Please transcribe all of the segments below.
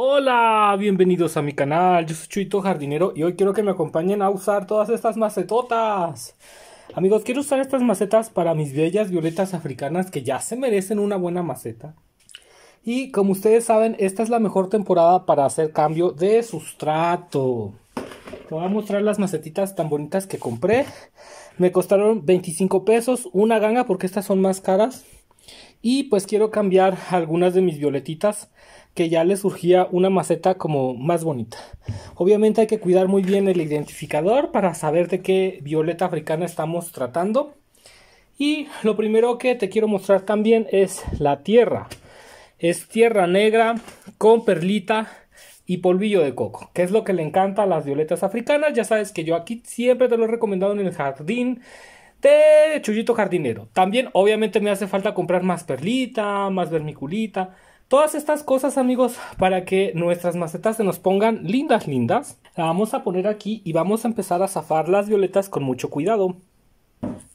Hola, bienvenidos a mi canal, yo soy Chuito Jardinero y hoy quiero que me acompañen a usar todas estas macetotas. Amigos, quiero usar estas macetas para mis bellas violetas africanas que ya se merecen una buena maceta. Y como ustedes saben, esta es la mejor temporada para hacer cambio de sustrato. Te voy a mostrar las macetitas tan bonitas que compré. Me costaron 25 pesos, una ganga porque estas son más caras. Y pues quiero cambiar algunas de mis violetitas que ya le surgía una maceta como más bonita. Obviamente hay que cuidar muy bien el identificador para saber de qué violeta africana estamos tratando. Y lo primero que te quiero mostrar también es la tierra. Es tierra negra con perlita y polvillo de coco, que es lo que le encanta a las violetas africanas. Ya sabes que yo aquí siempre te lo he recomendado en el jardín de Chullito Jardinero. También obviamente me hace falta comprar más perlita, más vermiculita Todas estas cosas amigos para que nuestras macetas se nos pongan lindas lindas. La vamos a poner aquí y vamos a empezar a zafar las violetas con mucho cuidado.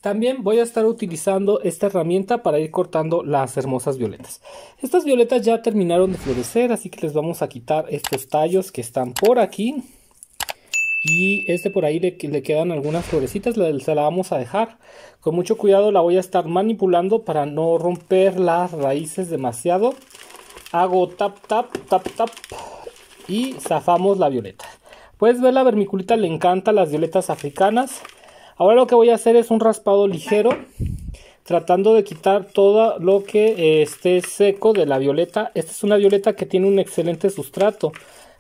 También voy a estar utilizando esta herramienta para ir cortando las hermosas violetas. Estas violetas ya terminaron de florecer así que les vamos a quitar estos tallos que están por aquí. Y este por ahí le, quedan algunas florecitas, se la vamos a dejar. Con mucho cuidado la voy a estar manipulando para no romper las raíces demasiado hago tap, tap, tap, tap y zafamos la violeta. Puedes ver la vermiculita, le encanta las violetas africanas. Ahora lo que voy a hacer es un raspado ligero, tratando de quitar todo lo que eh, esté seco de la violeta. Esta es una violeta que tiene un excelente sustrato,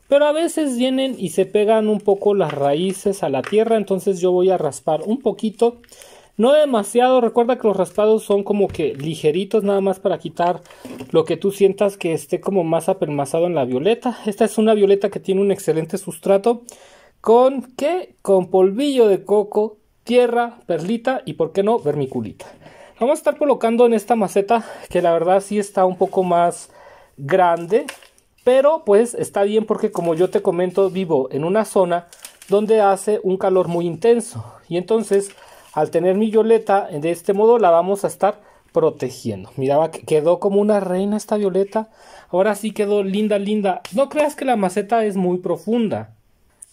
pero a veces vienen y se pegan un poco las raíces a la tierra, entonces yo voy a raspar un poquito no demasiado, recuerda que los raspados son como que ligeritos nada más para quitar lo que tú sientas que esté como más apelmazado en la violeta. Esta es una violeta que tiene un excelente sustrato. ¿Con qué? Con polvillo de coco, tierra, perlita y por qué no vermiculita. Vamos a estar colocando en esta maceta que la verdad sí está un poco más grande. Pero pues está bien porque como yo te comento vivo en una zona donde hace un calor muy intenso. Y entonces al tener mi violeta, de este modo la vamos a estar protegiendo. Miraba que quedó como una reina esta violeta. Ahora sí quedó linda, linda. No creas que la maceta es muy profunda.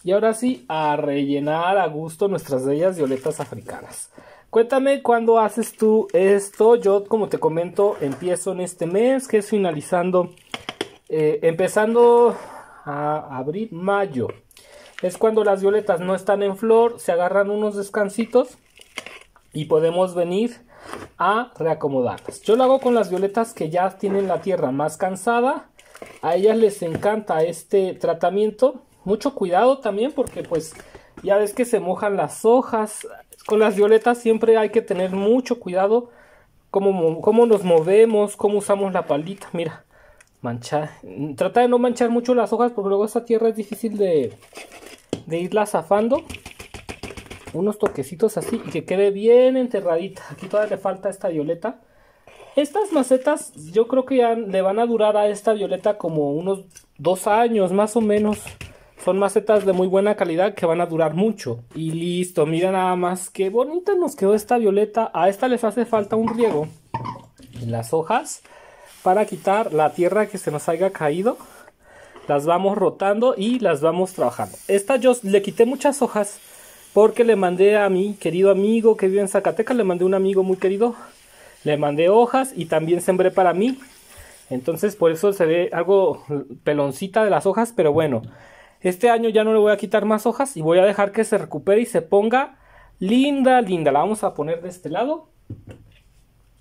Y ahora sí, a rellenar a gusto nuestras bellas violetas africanas. Cuéntame cuándo haces tú esto. Yo, como te comento, empiezo en este mes, que es finalizando, eh, empezando a abrir mayo. Es cuando las violetas no están en flor, se agarran unos descansitos y podemos venir a reacomodarlas. Yo lo hago con las violetas que ya tienen la tierra más cansada. A ellas les encanta este tratamiento. Mucho cuidado también porque pues ya ves que se mojan las hojas. Con las violetas siempre hay que tener mucho cuidado cómo, nos movemos, cómo usamos la palita. Mira, manchar. Trata de no manchar mucho las hojas porque luego esta tierra es difícil de, de irla zafando unos toquecitos así y que quede bien enterradita. Aquí todavía le falta esta violeta. Estas macetas yo creo que ya le van a durar a esta violeta como unos dos años más o menos. Son macetas de muy buena calidad que van a durar mucho. Y listo, mira nada más qué bonita nos quedó esta violeta. A esta les hace falta un riego en las hojas para quitar la tierra que se nos haya caído. Las vamos rotando y las vamos trabajando. Esta yo le quité muchas hojas porque le mandé a mi querido amigo que vive en Zacatecas, le mandé un amigo muy querido, le mandé hojas y también sembré para mí. Entonces por eso se ve algo peloncita de las hojas, pero bueno, este año ya no le voy a quitar más hojas y voy a dejar que se recupere y se ponga linda, linda. La vamos a poner de este lado.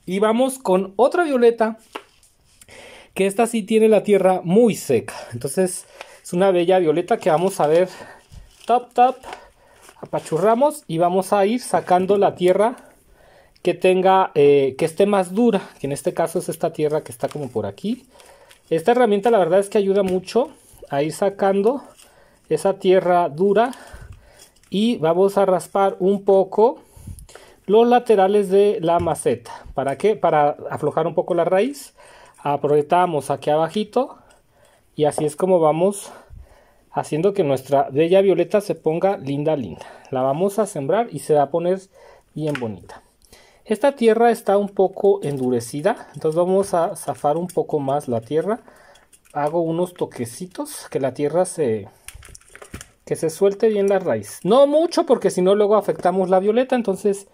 Y vamos con otra violeta, que esta sí tiene la tierra muy seca. Entonces es una bella violeta que vamos a ver top, top apachurramos y vamos a ir sacando la tierra que tenga, eh, que esté más dura, que en este caso es esta tierra que está como por aquí. Esta herramienta la verdad es que ayuda mucho a ir sacando esa tierra dura y vamos a raspar un poco los laterales de la maceta. ¿Para qué? Para aflojar un poco la raíz. aprovechamos aquí abajito y así es como vamos haciendo que nuestra bella violeta se ponga linda, linda. La vamos a sembrar y se va a poner bien bonita. Esta tierra está un poco endurecida, entonces vamos a zafar un poco más la tierra. Hago unos toquecitos, que la tierra se, que se suelte bien la raíz. No mucho porque si no luego afectamos la violeta, entonces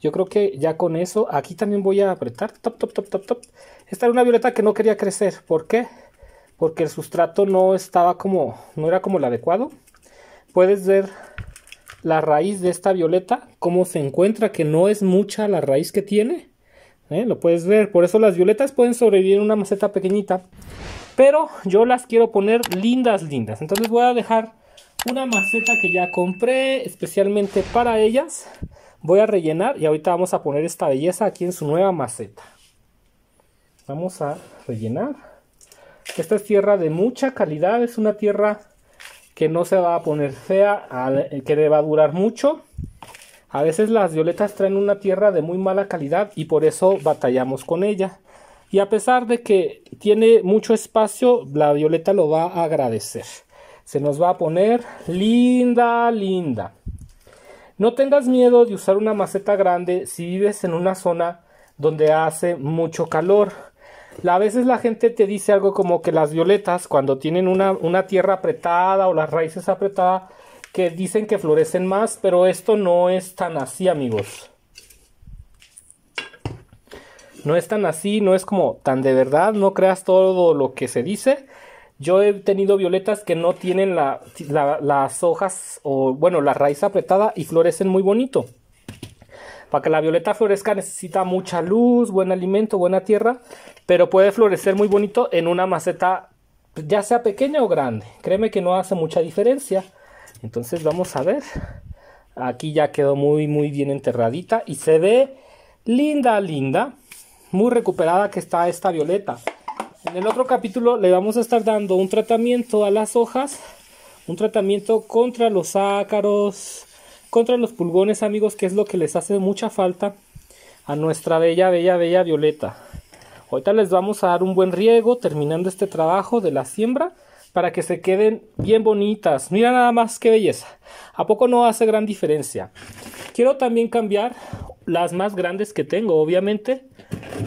yo creo que ya con eso, aquí también voy a apretar, top, top, top, top, top. Esta era una violeta que no quería crecer, ¿por qué? porque el sustrato no estaba como, no era como el adecuado. Puedes ver la raíz de esta violeta, cómo se encuentra, que no es mucha la raíz que tiene. ¿eh? Lo puedes ver, por eso las violetas pueden sobrevivir en una maceta pequeñita. Pero yo las quiero poner lindas, lindas. Entonces voy a dejar una maceta que ya compré especialmente para ellas. Voy a rellenar y ahorita vamos a poner esta belleza aquí en su nueva maceta. Vamos a rellenar. Esta es tierra de mucha calidad, es una tierra que no se va a poner fea, eh, que le va a durar mucho. A veces las violetas traen una tierra de muy mala calidad y por eso batallamos con ella. Y a pesar de que tiene mucho espacio, la violeta lo va a agradecer. Se nos va a poner linda, linda. No tengas miedo de usar una maceta grande si vives en una zona donde hace mucho calor a veces la gente te dice algo como que las violetas, cuando tienen una, tierra apretada o las raíces apretadas, que dicen que florecen más, pero esto no es tan así, amigos. No es tan así, no es como tan de verdad, no creas todo lo que se dice. Yo he tenido violetas que no tienen las hojas o, bueno, la raíz apretada y florecen muy bonito. Para que la violeta florezca necesita mucha luz, buen alimento, buena tierra, pero puede florecer muy bonito en una maceta pues, ya sea pequeña o grande. Créeme que no hace mucha diferencia. Entonces vamos a ver. Aquí ya quedó muy muy bien enterradita y se ve linda, linda. Muy recuperada que está esta violeta. En el otro capítulo le vamos a estar dando un tratamiento a las hojas, un tratamiento contra los ácaros, contra los pulgones, amigos, que es lo que les hace mucha falta a nuestra bella, bella, bella violeta. Ahorita les vamos a dar un buen riego terminando este trabajo de la siembra para que se queden bien bonitas. Mira nada más qué belleza. ¿A poco no hace gran diferencia? Quiero también cambiar las más grandes que tengo, obviamente,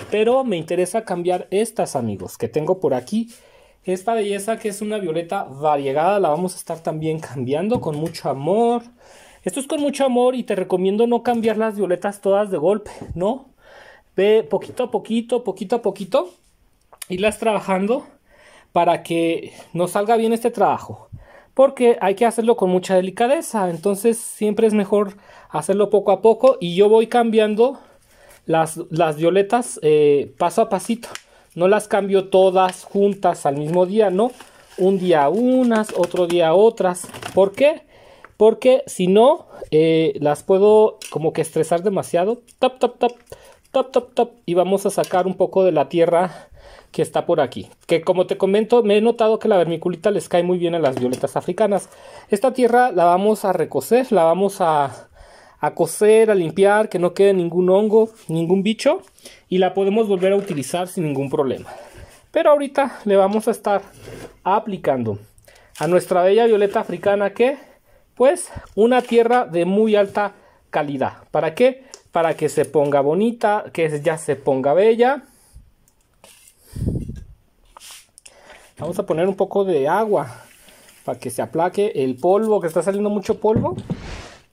pero me interesa cambiar estas, amigos, que tengo por aquí. Esta belleza que es una violeta variegada la vamos a estar también cambiando con mucho amor, esto es con mucho amor y te recomiendo no cambiar las violetas todas de golpe, ¿no? Ve poquito a poquito, poquito a poquito, irlas trabajando para que nos salga bien este trabajo. Porque hay que hacerlo con mucha delicadeza, entonces siempre es mejor hacerlo poco a poco y yo voy cambiando las, violetas eh, paso a pasito. No las cambio todas juntas al mismo día, ¿no? Un día unas, otro día otras. ¿Por qué? Porque si no, eh, las puedo como que estresar demasiado. Tap, tap, tap, tap, tap, tap. Y vamos a sacar un poco de la tierra que está por aquí. Que como te comento, me he notado que la vermiculita les cae muy bien a las violetas africanas. Esta tierra la vamos a recocer, la vamos a, a cocer, a limpiar, que no quede ningún hongo, ningún bicho. Y la podemos volver a utilizar sin ningún problema. Pero ahorita le vamos a estar aplicando a nuestra bella violeta africana que pues una tierra de muy alta calidad. ¿Para qué? Para que se ponga bonita, que ya se ponga bella. Vamos a poner un poco de agua para que se aplaque el polvo, que está saliendo mucho polvo.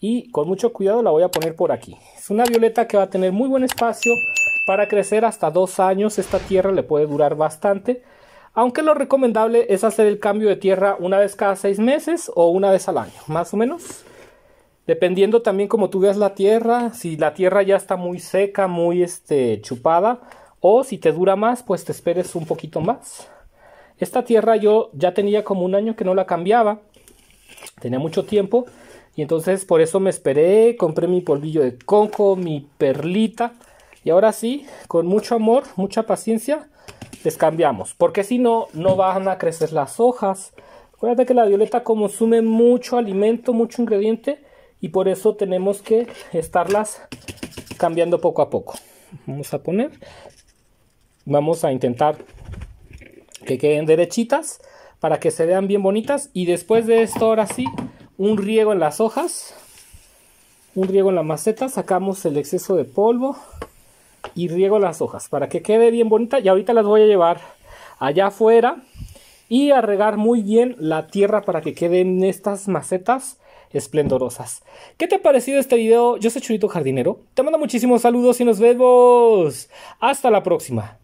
Y con mucho cuidado la voy a poner por aquí. Es una violeta que va a tener muy buen espacio para crecer hasta dos años. Esta tierra le puede durar bastante aunque lo recomendable es hacer el cambio de tierra una vez cada seis meses o una vez al año, más o menos. Dependiendo también como tú veas la tierra, si la tierra ya está muy seca, muy este, chupada, o si te dura más, pues te esperes un poquito más. Esta tierra yo ya tenía como un año que no la cambiaba, tenía mucho tiempo, y entonces por eso me esperé, compré mi polvillo de conco, mi perlita, y ahora sí, con mucho amor, mucha paciencia, les cambiamos, porque si no, no van a crecer las hojas. Acuérdate que la violeta consume mucho alimento, mucho ingrediente, y por eso tenemos que estarlas cambiando poco a poco. Vamos a poner, vamos a intentar que queden derechitas para que se vean bien bonitas y después de esto ahora sí un riego en las hojas un riego en la maceta sacamos el exceso de polvo y riego las hojas para que quede bien bonita y ahorita las voy a llevar allá afuera y a regar muy bien la tierra para que queden estas macetas esplendorosas. ¿Qué te ha parecido este video? Yo soy Churito Jardinero. Te mando muchísimos saludos y nos vemos. Hasta la próxima.